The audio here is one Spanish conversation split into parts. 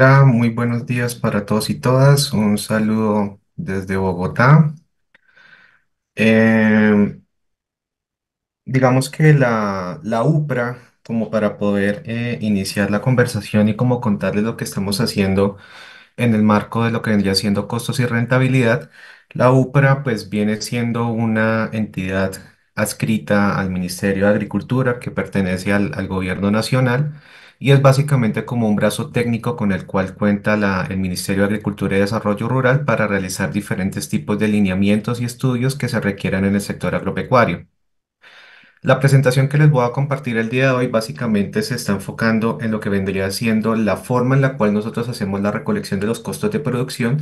Hola, muy buenos días para todos y todas. Un saludo desde Bogotá. Em, digamos que la, la UPRA, como para poder eh, iniciar la conversación y como contarles lo que estamos haciendo en el marco de lo que vendría siendo costos y rentabilidad, la UPRA pues viene siendo una entidad adscrita al Ministerio de Agricultura que pertenece al Gobierno Nacional y es básicamente como un brazo técnico con el cual cuenta el Ministerio de Agricultura y Desarrollo Rural para realizar diferentes tipos de lineamientos y estudios que se requieran en el sector agropecuario. La presentación que les voy a compartir el día de hoy básicamente se está enfocando en lo que vendría siendo la forma en la cual nosotros hacemos la recolección de los costos de producción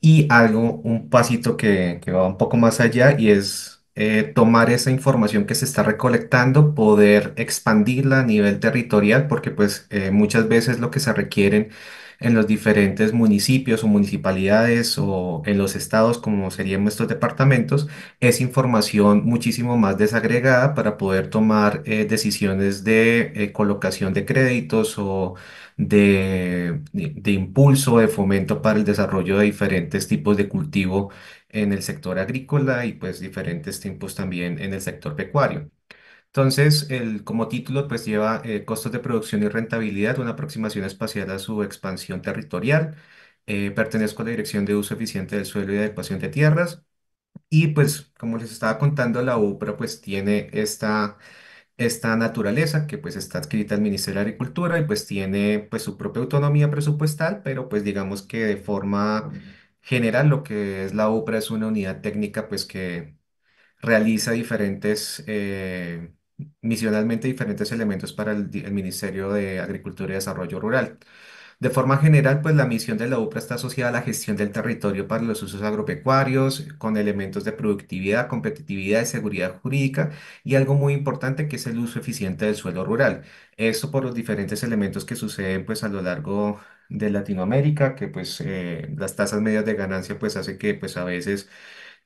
y algo, un pasito que va un poco más allá y es eh, tomar esa información que se está recolectando, poder expandirla a nivel territorial, porque pues eh, muchas veces lo que se requieren en los diferentes municipios o municipalidades o en los estados, como serían nuestros departamentos, es información muchísimo más desagregada para poder tomar eh, decisiones de colocación de créditos o de, de, impulso, de fomento para el desarrollo de diferentes tipos de cultivo en el sector agrícola y pues diferentes tiempos también en el sector pecuario. Entonces, el, como título, pues lleva eh, costos de producción y rentabilidad, una aproximación espacial a su expansión territorial. Eh, pertenezco a la Dirección de Uso Eficiente del Suelo y Adecuación de Tierras. Y pues, como les estaba contando, la UPRA pues tiene esta, esta naturaleza que pues está adscrita al Ministerio de Agricultura y pues tiene pues su propia autonomía presupuestal, pero pues digamos que de forma general lo que es la UPRA es una unidad técnica pues que realiza diferentes, eh, misionalmente diferentes elementos para el, Ministerio de Agricultura y Desarrollo Rural. De forma general, pues la misión de la UPRA está asociada a la gestión del territorio para los usos agropecuarios, con elementos de productividad, competitividad y seguridad jurídica, y algo muy importante que es el uso eficiente del suelo rural. eso por los diferentes elementos que suceden pues a lo largo de Latinoamérica, que pues eh, las tasas medias de ganancia pues hace que pues a veces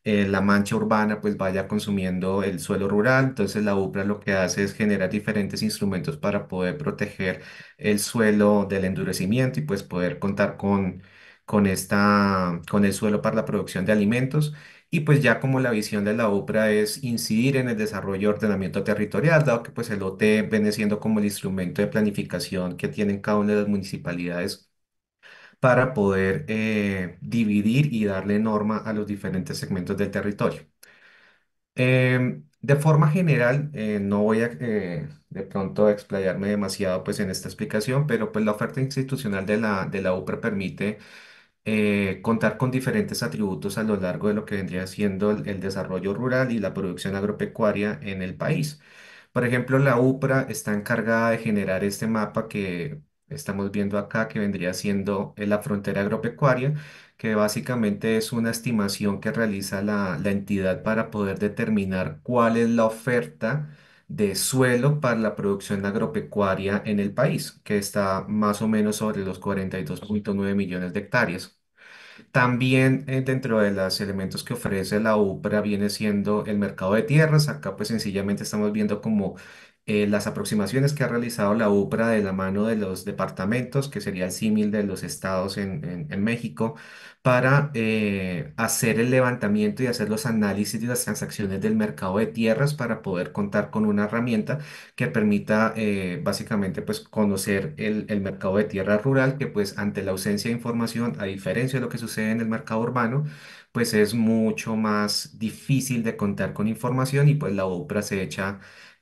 eh, la mancha urbana pues vaya consumiendo el suelo rural, entonces la UPRA lo que hace es generar diferentes instrumentos para poder proteger el suelo del endurecimiento y pues poder contar con, con, esta, con el suelo para la producción de alimentos. Y pues ya como la visión de la UPRA es incidir en el desarrollo y ordenamiento territorial, dado que pues el OT viene siendo como el instrumento de planificación que tienen cada una de las municipalidades para poder eh, dividir y darle norma a los diferentes segmentos del territorio. Em, de forma general, eh, no voy a eh, de pronto explayarme demasiado pues, en esta explicación, pero pues, la oferta institucional de la, de la UPRA permite contar con diferentes atributos a lo largo de lo que vendría siendo el, el, desarrollo rural y la producción agropecuaria en el país. Por ejemplo, la UPRA está encargada de generar este mapa que Estamos viendo acá que vendría siendo eh, la frontera agropecuaria, que básicamente es una estimación que realiza la, entidad para poder determinar cuál es la oferta de suelo para la producción agropecuaria en el país, que está más o menos sobre los 42.9 millones de hectáreas. También eh, dentro de los elementos que ofrece la UPRA viene siendo el mercado de tierras. Acá pues sencillamente estamos viendo como eh, las aproximaciones que ha realizado la UPRA de la mano de los departamentos, que sería el símil de los estados en, México, para eh, hacer el levantamiento y hacer los análisis de las transacciones del mercado de tierras para poder contar con una herramienta que permita eh, básicamente pues, conocer el, mercado de tierra rural, que pues ante la ausencia de información, a diferencia de lo que sucede en el mercado urbano, pues es mucho más difícil de contar con información y pues la UPRA se echa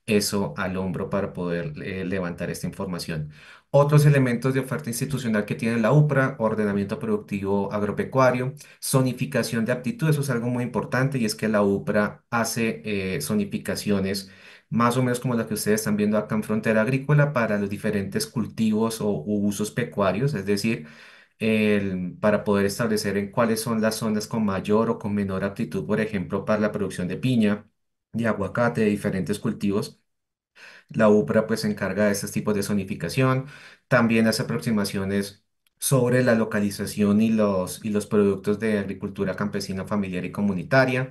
eso al hombro para poder eh, levantar esta información. Otros elementos de oferta institucional que tiene la UPRA, ordenamiento productivo agropecuario, zonificación de aptitud, eso es algo muy importante y es que la UPRA hace eh, zonificaciones más o menos como las que ustedes están viendo acá en Frontera Agrícola para los diferentes cultivos o usos pecuarios, es decir, para poder establecer en cuáles son las zonas con mayor o con menor aptitud, por ejemplo, para la producción de piña de aguacate, de diferentes cultivos. La UPRA pues se encarga de estos tipos de zonificación, también hace aproximaciones sobre la localización y los, y los productos de agricultura campesina, familiar y comunitaria.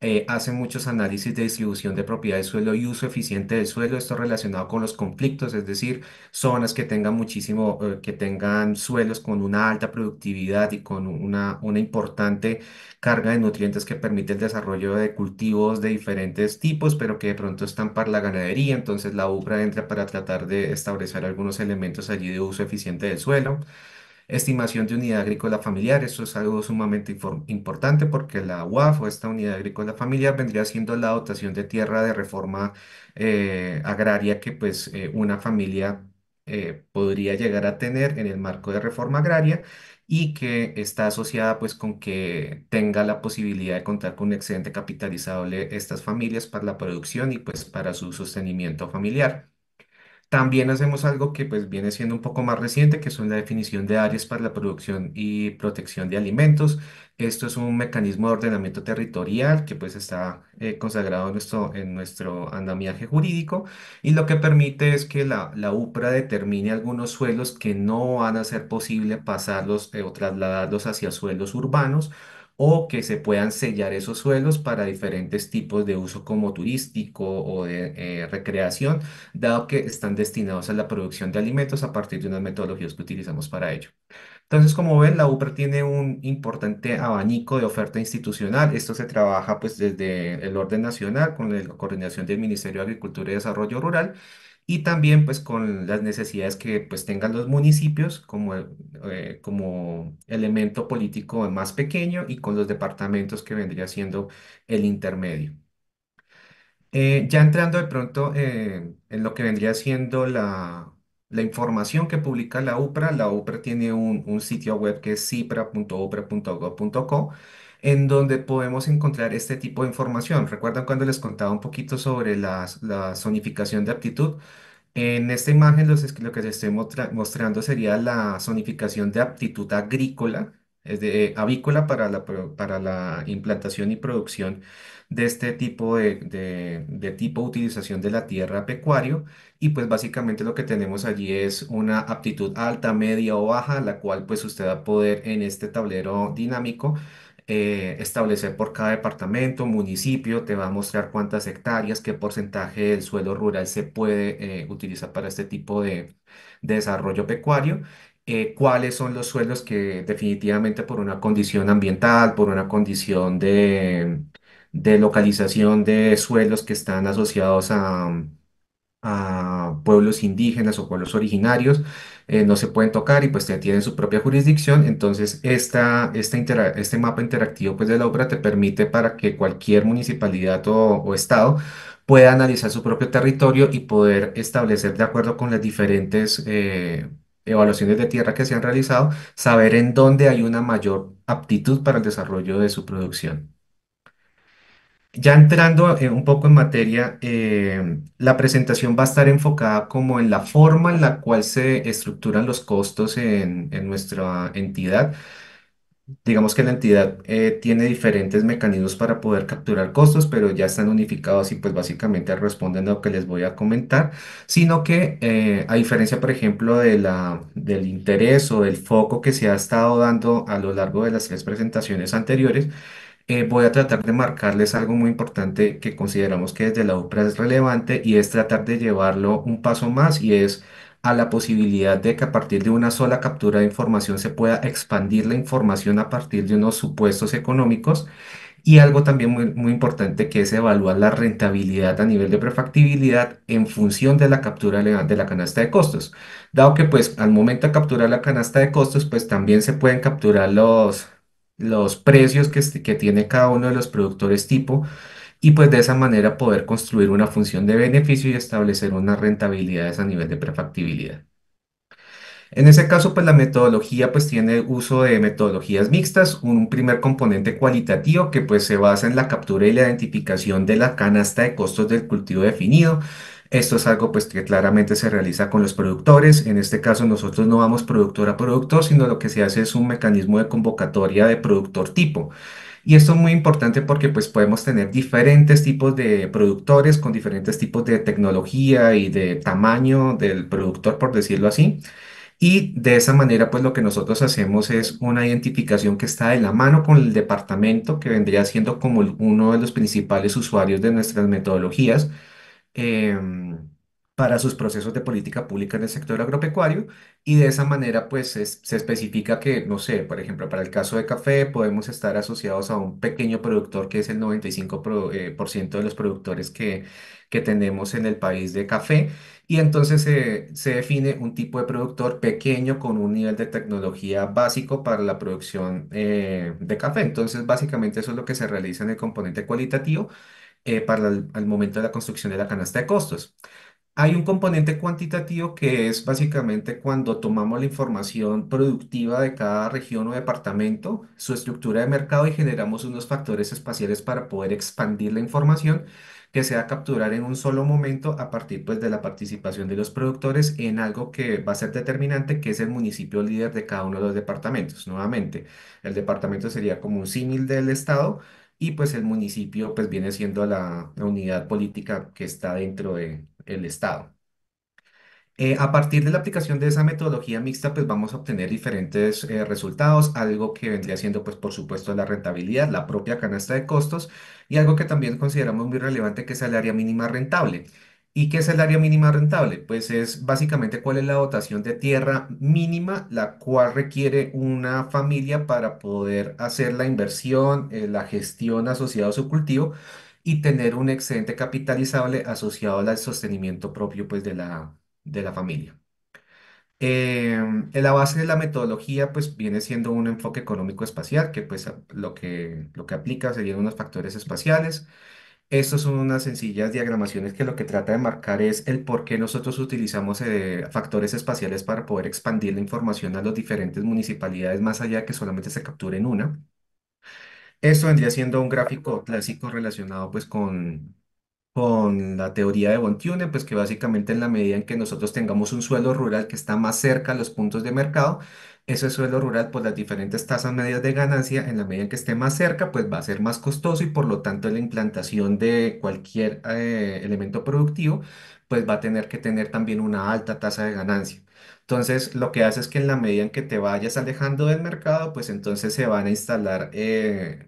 Eh, hacen muchos análisis de distribución de propiedad de suelo y uso eficiente del suelo, esto relacionado con los conflictos, es decir, zonas que tengan muchísimo, eh, que tengan suelos con una alta productividad y con una, una importante carga de nutrientes que permite el desarrollo de cultivos de diferentes tipos, pero que de pronto están para la ganadería, entonces la UPRA entra para tratar de establecer algunos elementos allí de uso eficiente del suelo. Estimación de unidad agrícola familiar, eso es algo sumamente importante porque la UAF o esta unidad agrícola familiar vendría siendo la dotación de tierra de reforma eh, agraria que pues eh, una familia eh, podría llegar a tener en el marco de reforma agraria y que está asociada pues con que tenga la posibilidad de contar con un excedente capitalizable estas familias para la producción y pues para su sostenimiento familiar. También hacemos algo que pues viene siendo un poco más reciente, que son la definición de áreas para la producción y protección de alimentos. Esto es un mecanismo de ordenamiento territorial que pues está eh, consagrado en nuestro, andamiaje jurídico y lo que permite es que la, la UPRA determine algunos suelos que no van a ser posible pasarlos eh, o trasladarlos hacia suelos urbanos o que se puedan sellar esos suelos para diferentes tipos de uso como turístico o de eh, recreación, dado que están destinados a la producción de alimentos a partir de unas metodologías que utilizamos para ello. Entonces, como ven, la UPER tiene un importante abanico de oferta institucional. Esto se trabaja pues desde el orden nacional con la coordinación del Ministerio de Agricultura y Desarrollo Rural y también pues con las necesidades que pues tengan los municipios como, eh, como elemento político más pequeño y con los departamentos que vendría siendo el intermedio. Eh, ya entrando de pronto eh, en lo que vendría siendo la, información que publica la UPRA, la UPRA tiene un, un sitio web que es cipra.upra.gov.co en donde podemos encontrar este tipo de información. ¿Recuerdan cuando les contaba un poquito sobre la, la zonificación de aptitud? En esta imagen lo que les estoy mostrando sería la zonificación de aptitud agrícola, es de, eh, avícola para la, para la implantación y producción de este tipo de, de, tipo utilización de la tierra pecuario y pues básicamente lo que tenemos allí es una aptitud alta, media o baja, la cual pues usted va a poder en este tablero dinámico eh, establecer por cada departamento, municipio, te va a mostrar cuántas hectáreas, qué porcentaje del suelo rural se puede eh, utilizar para este tipo de, desarrollo pecuario. Eh, cuáles son los suelos que definitivamente por una condición ambiental, por una condición de localización de suelos que están asociados a, a pueblos indígenas o pueblos originarios, eh, no se pueden tocar y pues tienen su propia jurisdicción. Entonces, esta, este mapa interactivo pues, de la obra te permite para que cualquier municipalidad o, estado pueda analizar su propio territorio y poder establecer de acuerdo con las diferentes... Eh, evaluaciones de tierra que se han realizado, saber en dónde hay una mayor aptitud para el desarrollo de su producción. Ya entrando eh, un poco en materia, eh, la presentación va a estar enfocada como en la forma en la cual se estructuran los costos en, nuestra entidad. Digamos que la entidad eh, tiene diferentes mecanismos para poder capturar costos, pero ya están unificados y pues básicamente responden a lo que les voy a comentar, sino que a diferencia, por ejemplo, de la, del interés o del foco que se ha estado dando a lo largo de las tres presentaciones anteriores, eh, voy a tratar de marcarles algo muy importante que consideramos que desde la UPRA es relevante y es tratar de llevarlo un paso más y es a la posibilidad de que a partir de una sola captura de información se pueda expandir la información a partir de unos supuestos económicos y algo también muy, importante que es evaluar la rentabilidad a nivel de prefactibilidad en función de la captura de la canasta de costos. Dado que pues al momento de capturar la canasta de costos pues también se pueden capturar los los precios este, que, tiene cada uno de los productores tipo y pues de esa manera poder construir una función de beneficio y establecer unas rentabilidades a nivel de prefactibilidad. En ese caso, pues la metodología pues tiene uso de metodologías mixtas, un primer componente cualitativo que pues se basa en la captura y la identificación de la canasta de costos del cultivo definido, esto es algo pues que claramente se realiza con los productores. En este caso nosotros no vamos productor a productor, sino lo que se hace es un mecanismo de convocatoria de productor tipo. Y esto es muy importante porque pues podemos tener diferentes tipos de productores con diferentes tipos de tecnología y de tamaño del productor, por decirlo así. Y de esa manera, pues lo que nosotros hacemos es una identificación que está de la mano con el departamento, que vendría siendo como uno de los principales usuarios de nuestras metodologías Em, para sus procesos de política pública en el sector agropecuario y de esa manera pues se especifica que, no sé, por ejemplo, para el caso de café podemos estar asociados a un pequeño productor que es el 95% eh, de los productores que, que tenemos en el país de café y entonces se define un tipo de productor pequeño con un nivel de tecnología básico para la producción eh, de café. Entonces básicamente eso es lo que se realiza en el componente cualitativo. Eh, para el momento de la construcción de la canasta de costos. Hay un componente cuantitativo que es básicamente cuando tomamos la información productiva de cada región o departamento, su estructura de mercado y generamos unos factores espaciales para poder expandir la información que se va a capturar en un solo momento a partir pues, de la participación de los productores en algo que va a ser determinante, que es el municipio líder de cada uno de los departamentos. Nuevamente, el departamento sería como un símil del Estado y pues el municipio pues viene siendo la, unidad política que está dentro del Estado. Eh, a partir de la aplicación de esa metodología mixta, pues vamos a obtener diferentes eh, resultados, algo que vendría siendo, pues por supuesto, la rentabilidad, la propia canasta de costos y algo que también consideramos muy relevante, que es el área mínima rentable. ¿Y qué es el área mínima rentable? Pues es básicamente cuál es la dotación de tierra mínima, la cual requiere una familia para poder hacer la inversión, eh, la gestión asociada a su cultivo y tener un excedente capitalizable asociado al sostenimiento propio pues, de la, de la familia. Em, en la base de la metodología pues viene siendo un enfoque económico espacial que pues lo que, lo que aplica serían unos factores espaciales. Estas son unas sencillas diagramaciones que lo que trata de marcar es el por qué nosotros utilizamos eh, factores espaciales para poder expandir la información a las diferentes municipalidades más allá que solamente se capture en una. Esto vendría siendo un gráfico clásico relacionado pues con, la teoría de von pues que básicamente en la medida en que nosotros tengamos un suelo rural que está más cerca a los puntos de mercado, ese suelo rural, por pues, las diferentes tasas medias de ganancia, en la medida en que esté más cerca, pues va a ser más costoso y por lo tanto la implantación de cualquier eh, elemento productivo, pues va a tener que tener también una alta tasa de ganancia. Entonces, lo que hace es que en la medida en que te vayas alejando del mercado, pues entonces se van a instalar eh,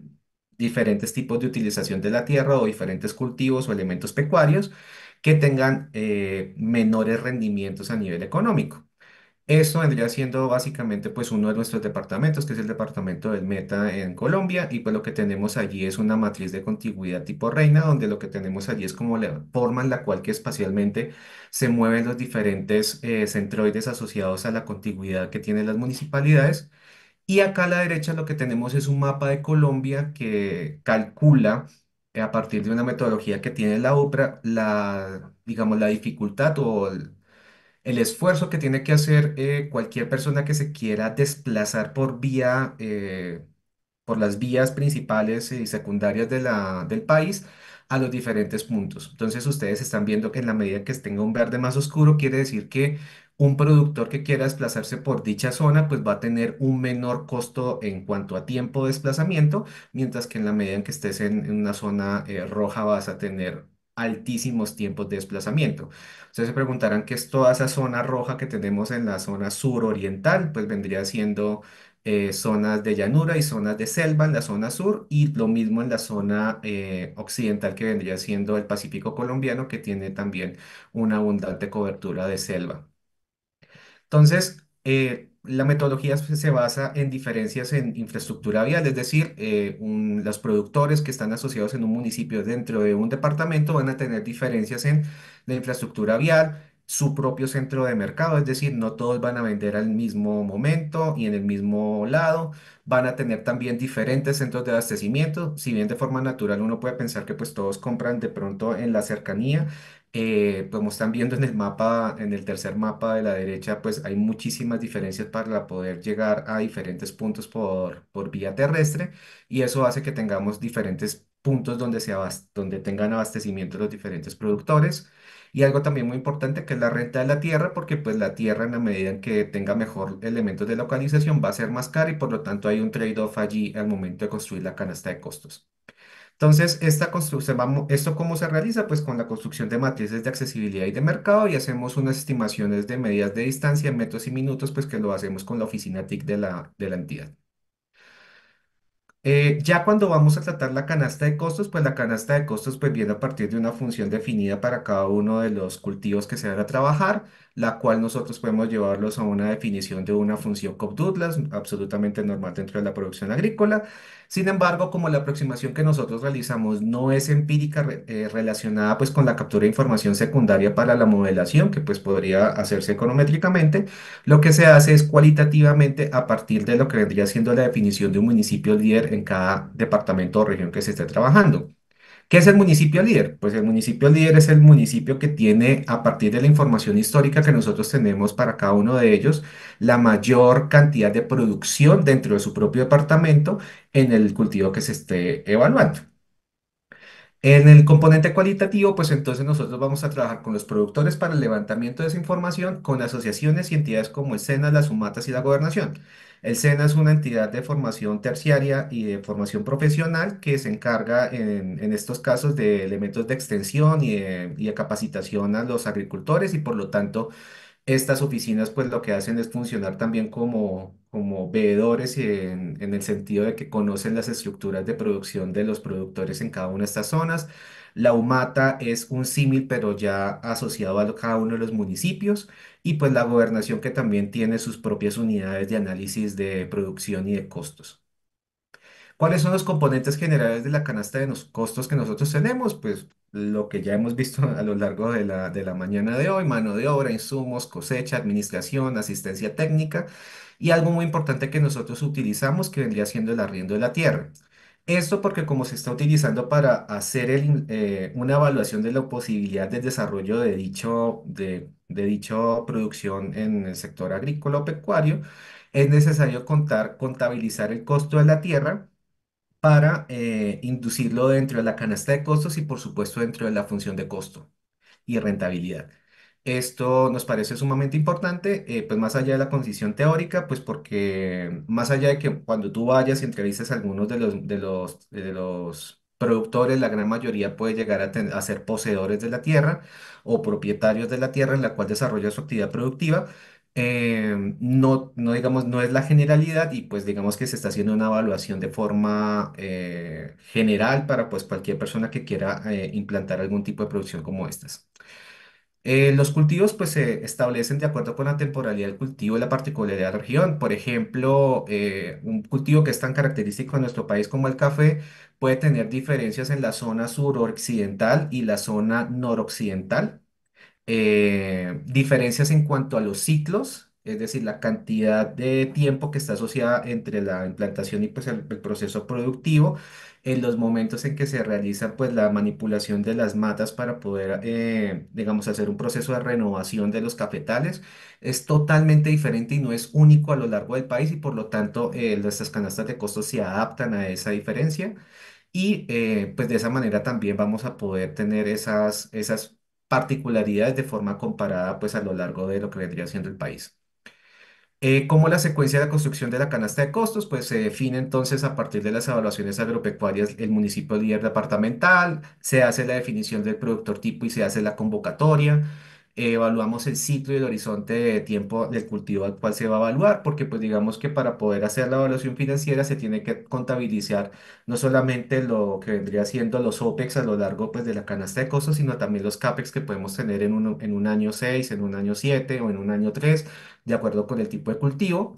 diferentes tipos de utilización de la tierra o diferentes cultivos o elementos pecuarios que tengan eh, menores rendimientos a nivel económico. Esto vendría siendo básicamente pues uno de nuestros departamentos, que es el departamento del Meta en Colombia, y pues lo que tenemos allí es una matriz de contigüidad tipo reina, donde lo que tenemos allí es como la forma en la cual que espacialmente se mueven los diferentes eh, centroides asociados a la contigüidad que tienen las municipalidades. Y acá a la derecha lo que tenemos es un mapa de Colombia que calcula eh, a partir de una metodología que tiene la UPRA, la, digamos, la dificultad o el, el esfuerzo que tiene que hacer eh, cualquier persona que se quiera desplazar por vía, eh, por las vías principales y secundarias del país a los diferentes puntos. Entonces ustedes están viendo que en la medida que tenga un verde más oscuro, quiere decir que un productor que quiera desplazarse por dicha zona, pues va a tener un menor costo en cuanto a tiempo de desplazamiento, mientras que en la medida en que estés en, una zona eh, roja vas a tener altísimos tiempos de desplazamiento. Ustedes se preguntarán qué es toda esa zona roja que tenemos en la zona suroriental, pues vendría siendo eh, zonas de llanura y zonas de selva en la zona sur y lo mismo en la zona eh, occidental que vendría siendo el Pacífico colombiano que tiene también una abundante cobertura de selva. Entonces, eh, la metodología se basa en diferencias en infraestructura vial, es decir, eh, los productores que están asociados en un municipio dentro de un departamento van a tener diferencias en la infraestructura vial, su propio centro de mercado, es decir, no todos van a vender al mismo momento y en el mismo lado, van a tener también diferentes centros de abastecimiento, si bien de forma natural uno puede pensar que pues todos compran de pronto en la cercanía, eh, como están viendo en el mapa, en el tercer mapa de la derecha, pues hay muchísimas diferencias para poder llegar a diferentes puntos por, por vía terrestre y eso hace que tengamos diferentes puntos donde, se donde tengan abastecimiento los diferentes productores. Y algo también muy importante que es la renta de la tierra, porque pues la tierra en la medida en que tenga mejor elementos de localización va a ser más cara y por lo tanto hay un trade-off allí al momento de construir la canasta de costos. Entonces, esta construcción, ¿esto cómo se realiza? Pues con la construcción de matrices de accesibilidad y de mercado y hacemos unas estimaciones de medidas de distancia, en metros y minutos, pues que lo hacemos con la oficina TIC de la, de la entidad. Eh, ya cuando vamos a tratar la canasta de costos, pues la canasta de costos pues viene a partir de una función definida para cada uno de los cultivos que se van a trabajar, la cual nosotros podemos llevarlos a una definición de una función Cobb-Douglas, absolutamente normal dentro de la producción agrícola. Sin embargo, como la aproximación que nosotros realizamos no es empírica eh, relacionada pues con la captura de información secundaria para la modelación, que pues podría hacerse econométricamente, lo que se hace es cualitativamente a partir de lo que vendría siendo la definición de un municipio líder en cada departamento o región que se esté trabajando. ¿Qué es el municipio líder? Pues el municipio líder es el municipio que tiene, a partir de la información histórica que nosotros tenemos para cada uno de ellos, la mayor cantidad de producción dentro de su propio departamento en el cultivo que se esté evaluando. En el componente cualitativo, pues entonces nosotros vamos a trabajar con los productores para el levantamiento de esa información, con asociaciones y entidades como el SENA, las SUMATAS y la Gobernación. El SENA es una entidad de formación terciaria y de formación profesional que se encarga en, estos casos de elementos de extensión y y de capacitación a los agricultores y por lo tanto estas oficinas pues lo que hacen es funcionar también como, veedores en, en el sentido de que conocen las estructuras de producción de los productores en cada una de estas zonas. La UMATA es un símil pero ya asociado a cada uno de los municipios y pues la gobernación que también tiene sus propias unidades de análisis de producción y de costos. ¿Cuáles son los componentes generales de la canasta de los costos que nosotros tenemos? Pues lo que ya hemos visto a lo largo de la, de la mañana de hoy, mano de obra, insumos, cosecha, administración, asistencia técnica y algo muy importante que nosotros utilizamos que vendría siendo el arriendo de la tierra. Esto porque como se está utilizando para hacer eh, una evaluación de la posibilidad de desarrollo de dicho, de, de producción en el sector agrícola o pecuario, es necesario contar, contabilizar el costo de la tierra para eh, inducirlo dentro de la canasta de costos y por supuesto dentro de la función de costo y rentabilidad. Esto nos parece sumamente importante, eh, pues más allá de la concisión teórica, pues porque más allá de que cuando tú vayas y entrevistas a algunos de los, de los, productores, la gran mayoría puede llegar a, a, ser poseedores de la tierra o propietarios de la tierra en la cual desarrolla su actividad productiva, Em, no, no, digamos, no es la generalidad y pues digamos que se está haciendo una evaluación de forma eh, general para pues cualquier persona que quiera eh, implantar algún tipo de producción como estas. Eh, los cultivos pues se establecen de acuerdo con la temporalidad del cultivo y la particularidad de la región. Por ejemplo, un cultivo que es tan característico en nuestro país como el café puede tener diferencias en la zona suroccidental y la zona noroccidental. Eh, diferencias en cuanto a los ciclos, es decir, la cantidad de tiempo que está asociada entre la implantación y pues, el, proceso productivo, en los momentos en que se realiza pues, la manipulación de las matas para poder, eh, digamos, hacer un proceso de renovación de los cafetales, es totalmente diferente y no es único a lo largo del país y por lo tanto eh, nuestras canastas de costos se adaptan a esa diferencia. Y pues de esa manera también vamos a poder tener esas, esas particularidades de forma comparada pues a lo largo de lo que vendría siendo el país. Eh, como la secuencia de la construcción de la canasta de costos, pues se define entonces a partir de las evaluaciones agropecuarias el municipio líder departamental, se hace la definición del productor tipo y se hace la convocatoria. Eh, evaluamos el sitio y el horizonte de tiempo del cultivo al cual se va a evaluar, porque pues digamos que para poder hacer la evaluación financiera se tiene que contabilizar no solamente lo que vendría siendo los OPEX a lo largo pues de la canasta de costos, sino también los CAPEX que podemos tener en un, en un año 6, en un año 7 o en un año 3, de acuerdo con el tipo de cultivo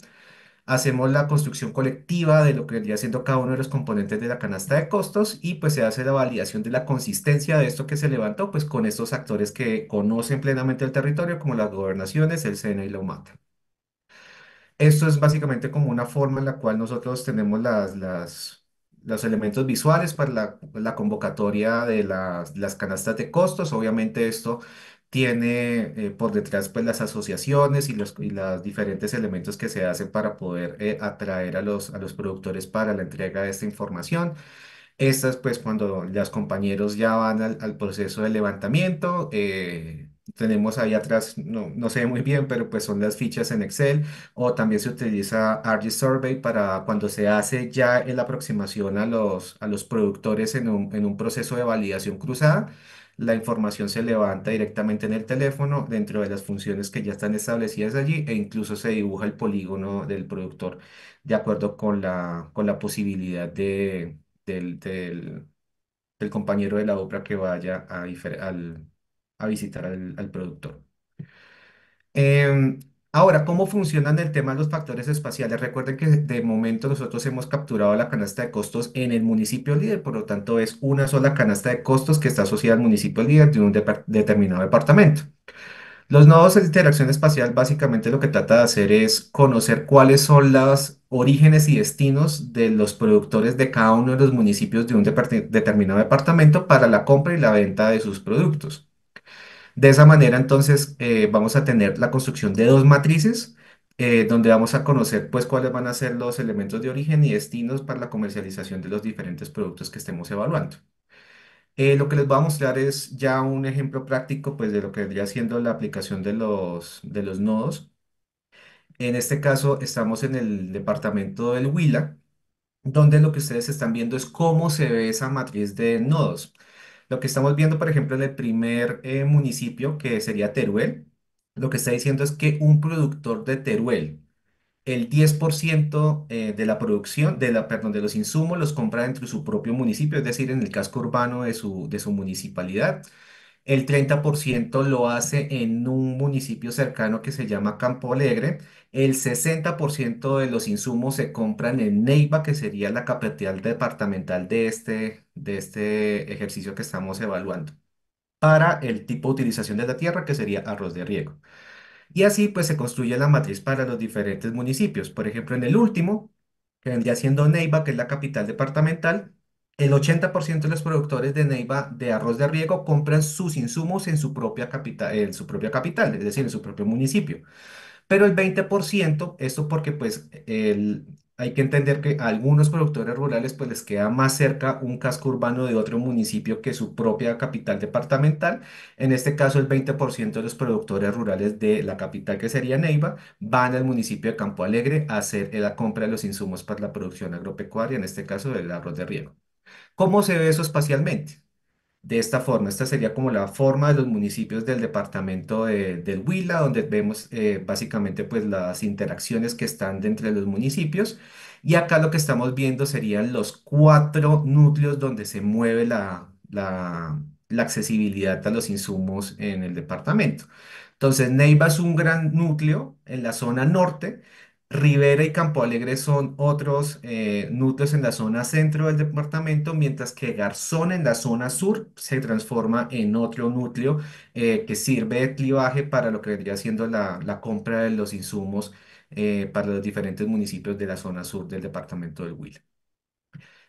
hacemos la construcción colectiva de lo que vendría siendo cada uno de los componentes de la canasta de costos y pues se hace la validación de la consistencia de esto que se levantó pues con estos actores que conocen plenamente el territorio como las gobernaciones, el SENA y la UMATA. Esto es básicamente como una forma en la cual nosotros tenemos las, las, los elementos visuales para la, la convocatoria de las, las canastas de costos. Obviamente esto tiene eh, por detrás pues las asociaciones y los y las diferentes elementos que se hacen para poder eh, atraer a los, a los productores para la entrega de esta información. Estas pues cuando los compañeros ya van al, proceso de levantamiento, eh, tenemos ahí atrás, no, no sé muy bien, pero pues son las fichas en Excel o también se utiliza ArcGIS Survey para cuando se hace ya la aproximación a los, a los productores en un, en un proceso de validación cruzada la información se levanta directamente en el teléfono dentro de las funciones que ya están establecidas allí e incluso se dibuja el polígono del productor de acuerdo con la, con la posibilidad del, compañero de la obra que vaya a, visitar al, productor. Em, Ahora, ¿cómo funcionan el tema de los factores espaciales? Recuerden que de momento nosotros hemos capturado la canasta de costos en el municipio líder, por lo tanto es una sola canasta de costos que está asociada al municipio líder de un determinado departamento. Los nodos de interacción espacial básicamente lo que trata de hacer es conocer cuáles son los orígenes y destinos de los productores de cada uno de los municipios de un determinado departamento para la compra y la venta de sus productos. De esa manera, entonces, eh, vamos a tener la construcción de dos matrices, eh, donde vamos a conocer pues cuáles van a ser los elementos de origen y destinos para la comercialización de los diferentes productos que estemos evaluando. Eh, lo que les voy a mostrar es ya un ejemplo práctico pues de lo que vendría siendo la aplicación de los, de los nodos. En este caso estamos en el departamento del Huila, donde lo que ustedes están viendo es cómo se ve esa matriz de nodos. Lo que estamos viendo, por ejemplo, en el primer eh, municipio, que sería Teruel, lo que está diciendo es que un productor de Teruel, el 10% eh, de la producción, de la, perdón, de los insumos los compra dentro de su propio municipio, es decir, en el casco urbano de su, de su municipalidad el 30% lo hace en un municipio cercano que se llama Campo Alegre, el 60% de los insumos se compran en Neiva, que sería la capital departamental de este, de este ejercicio que estamos evaluando, para el tipo de utilización de la tierra, que sería arroz de riego. Y así pues se construye la matriz para los diferentes municipios. Por ejemplo, en el último, que vendría siendo Neiva, que es la capital departamental, el 80% de los productores de Neiva de arroz de riego compran sus insumos en su propia capital, en su propia capital, es decir, en su propio municipio. Pero el 20%, esto porque pues el, hay que entender que a algunos productores rurales pues les queda más cerca un casco urbano de otro municipio que su propia capital departamental. En este caso el 20% de los productores rurales de la capital que sería Neiva van al municipio de Campo Alegre a hacer la compra de los insumos para la producción agropecuaria, en este caso del arroz de riego. ¿Cómo se ve eso espacialmente? De esta forma, esta sería como la forma de los municipios del departamento de- del Huila, donde vemos eh, básicamente pues las interacciones que están entre los municipios. Y acá lo que estamos viendo serían los cuatro núcleos donde se mueve la, la, la accesibilidad a los insumos en el departamento. Entonces, Neiva es un gran núcleo en la zona norte Rivera y Campo Alegre son otros eh, núcleos en la zona centro del departamento, mientras que Garzón en la zona sur se transforma en otro núcleo eh, que sirve de clivaje para lo que vendría siendo la, la compra de los insumos eh, para los diferentes municipios de la zona sur del departamento de Huila.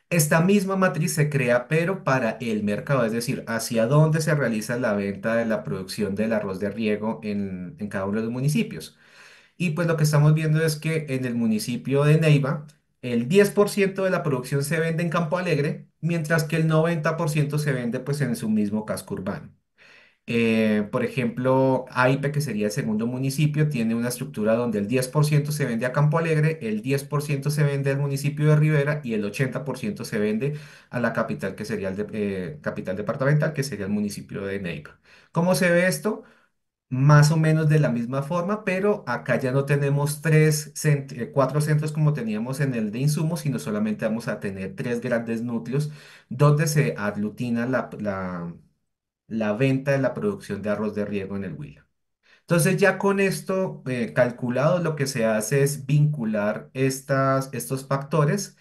Esta misma matriz se crea, pero para el mercado, es decir, hacia dónde se realiza la venta de la producción del arroz de riego en cada uno de los municipios. Y pues lo que estamos viendo es que en el municipio de Neiva, el 10% de la producción se vende en Campo Alegre, mientras que el 90% se vende pues en su mismo casco urbano. Eh, por ejemplo, AIPE, que sería el segundo municipio, tiene una estructura donde el 10% se vende a Campo Alegre, el 10% se vende al municipio de Rivera y el 80% se vende a la capital, que sería el eh, capital departamental, que sería el municipio de Neiva. ¿Cómo se ve esto? más o menos de la misma forma, pero acá ya no tenemos tres eh, cuatro centros como teníamos en el de insumos, sino solamente vamos a tener tres grandes núcleos donde se aglutina la, venta de la producción de arroz de riego en el Huila. Entonces ya con esto eh, calculado lo que se hace es vincular estas, estos factores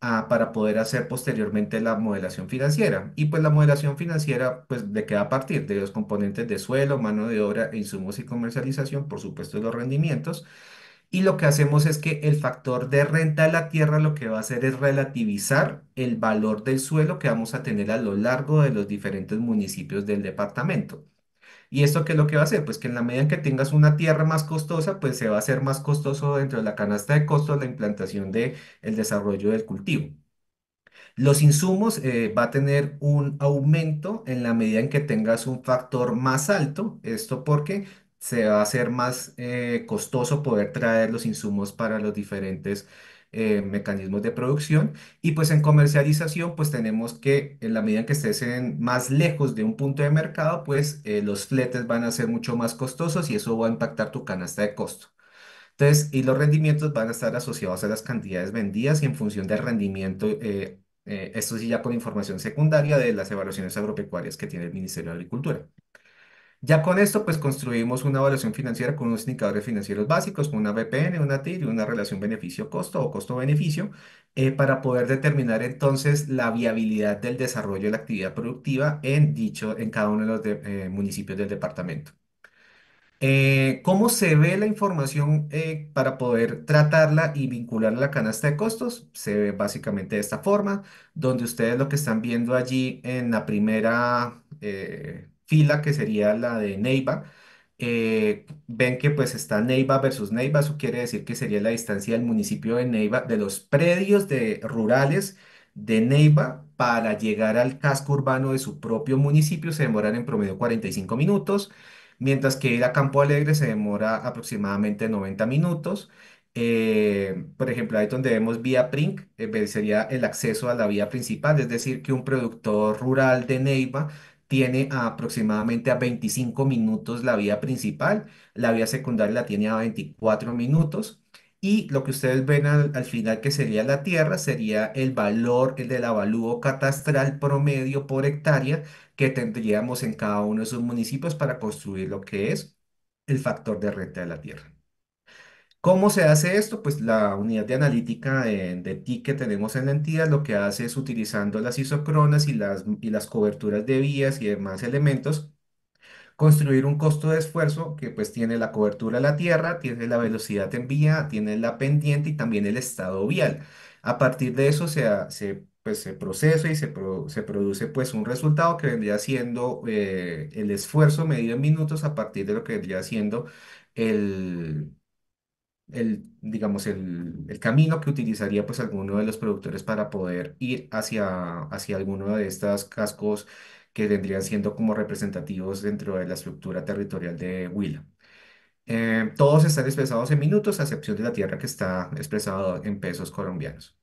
para poder hacer posteriormente la modelación financiera. Y pues la modelación financiera, pues de qué va a partir, de los componentes de suelo, mano de obra, insumos y comercialización, por supuesto de los rendimientos. Y lo que hacemos es que el factor de renta de la tierra lo que va a hacer es relativizar el valor del suelo que vamos a tener a lo largo de los diferentes municipios del departamento. ¿Y esto qué es lo que va a hacer? Pues que en la medida en que tengas una tierra más costosa, pues se va a hacer más costoso dentro de la canasta de costos la implantación del el desarrollo del cultivo. Los insumos eh, va a tener un aumento en la medida en que tengas un factor más alto, esto porque se va a hacer más eh, costoso poder traer los insumos para los diferentes eh, mecanismos de producción. Y pues en comercialización, pues tenemos que en la medida en que estés en, más lejos de un punto de mercado, pues eh, los fletes van a ser mucho más costosos y eso va a impactar tu canasta de costo. Entonces, y los rendimientos van a estar asociados a las cantidades vendidas y en función del rendimiento, eh, esto sí ya con información secundaria de las evaluaciones agropecuarias que tiene el Ministerio de Agricultura. Ya con esto, pues construimos una evaluación financiera con unos indicadores financieros básicos, con una VPN, una TIR y una relación beneficio-costo o costo-beneficio, eh, para poder determinar entonces la viabilidad del desarrollo de la actividad productiva en dicho, en cada uno de los eh, municipios del departamento. Eh, ¿cómo se ve la información para poder tratarla y vincularla a la canasta de costos? Se ve básicamente de esta forma, donde ustedes lo que están viendo allí en la primera, fila, que sería la de Neiva, eh, ven que pues está Neiva versus Neiva, eso quiere decir que sería la distancia del municipio de Neiva, de los predios de, rurales de Neiva para llegar al casco urbano de su propio municipio, se demoran en promedio 45 minutos, mientras que ir a Campo Alegre se demora aproximadamente 90 minutos. Eh, por ejemplo, ahí donde vemos vía PRINC, eh, sería el acceso a la vía principal, es decir, que un productor rural de Neiva tiene aproximadamente a 25 minutos la vía principal, la vía secundaria la tiene a 24 minutos. Y lo que ustedes ven al, final que sería la tierra sería el valor, el del avalúo catastral promedio por hectárea que tendríamos en cada uno de esos municipios para construir lo que es el factor de renta de la tierra. ¿Cómo se hace esto? Pues la unidad de analítica de, de TIC que tenemos en la entidad lo que hace es utilizando las isocronas y las, y las coberturas de vías y demás elementos, construir un costo de esfuerzo que pues tiene la cobertura de la tierra, tiene la velocidad en vía, tiene la pendiente y también el estado vial. A partir de eso se, pues, se, procesa y se, produce pues un resultado que vendría siendo eh, el esfuerzo medido en minutos a partir de lo que vendría siendo el el, digamos, el, camino que utilizaría pues alguno de los productores para poder ir hacia, hacia alguno de estos cascos que vendrían siendo como representativos dentro de la estructura territorial de Huila. Eh, todos están expresados en minutos, a excepción de la tierra que está expresado en pesos colombianos.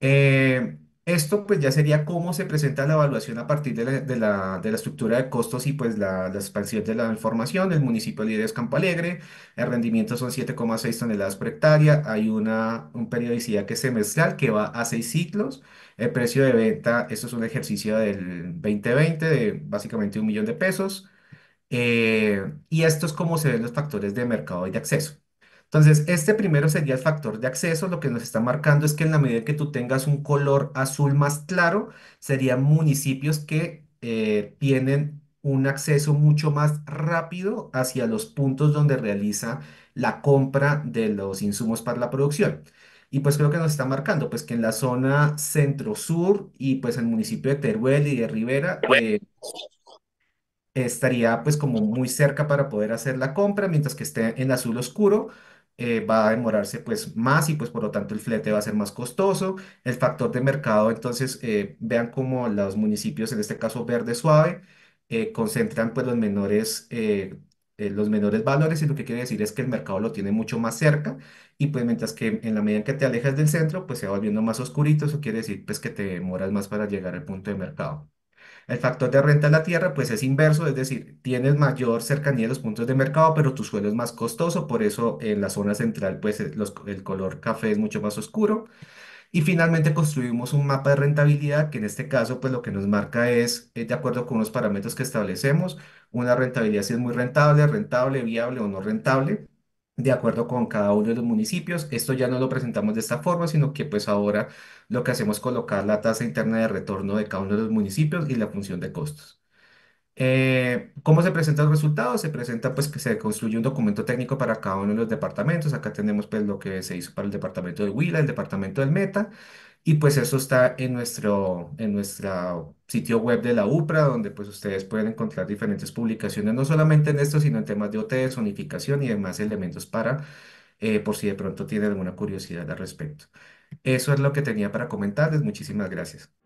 Eh, esto pues ya sería cómo se presenta la evaluación a partir de la, de estructura de costos y pues la, expansión de la información. El municipio líder es Campo Alegre, el rendimiento son 7,6 toneladas por hectárea, hay una un periodicidad que es semestral que va a seis ciclos, el precio de venta, esto es un ejercicio del 2020 de básicamente un millón de pesos, eh, y esto es cómo se ven los factores de mercado y de acceso. Entonces, este primero sería el factor de acceso. Lo que nos está marcando es que en la medida que tú tengas un color azul más claro, serían municipios que eh, tienen un acceso mucho más rápido hacia los puntos donde realiza la compra de los insumos para la producción. Y pues creo que nos está marcando, pues que en la zona centro-sur y pues el municipio de Teruel y de Rivera, eh, estaría pues como muy cerca para poder hacer la compra, mientras que esté en azul oscuro, eh, va a demorarse pues más y pues por lo tanto el flete va a ser más costoso. El factor de mercado, entonces eh, vean cómo los municipios, en este caso verde suave, eh, concentran pues los menores, los menores valores y lo que quiere decir es que el mercado lo tiene mucho más cerca y pues mientras que en la medida en que te alejas del centro pues se va volviendo más oscurito, eso quiere decir pues que te demoras más para llegar al punto de mercado. El factor de renta de la tierra pues es inverso, es decir, tienes mayor cercanía a los puntos de mercado, pero tu suelo es más costoso, por eso en la zona central pues eh, el color café es mucho más oscuro. Y finalmente construimos un mapa de rentabilidad que en este caso pues lo que nos marca es, eh, de acuerdo con los parámetros que establecemos, una rentabilidad si es muy rentable, rentable, viable o no rentable de acuerdo con cada uno de los municipios. Esto ya no lo presentamos de esta forma, sino que pues ahora lo que hacemos es colocar la tasa interna de retorno de cada uno de los municipios y la función de costos. Eh, ¿cómo se presentan los resultados? Se presenta pues que se construye un documento técnico para cada uno de los departamentos. Acá tenemos pues lo que se hizo para el departamento de Huila, el departamento del Meta, y pues eso está en, nuestro, en nuestra sitio web de la UPRA, donde pues ustedes pueden encontrar diferentes publicaciones, no solamente en esto, sino en temas de OT, zonificación y demás elementos para, eh, por si de pronto tienen alguna curiosidad al respecto. Eso es lo que tenía para comentarles. Muchísimas gracias.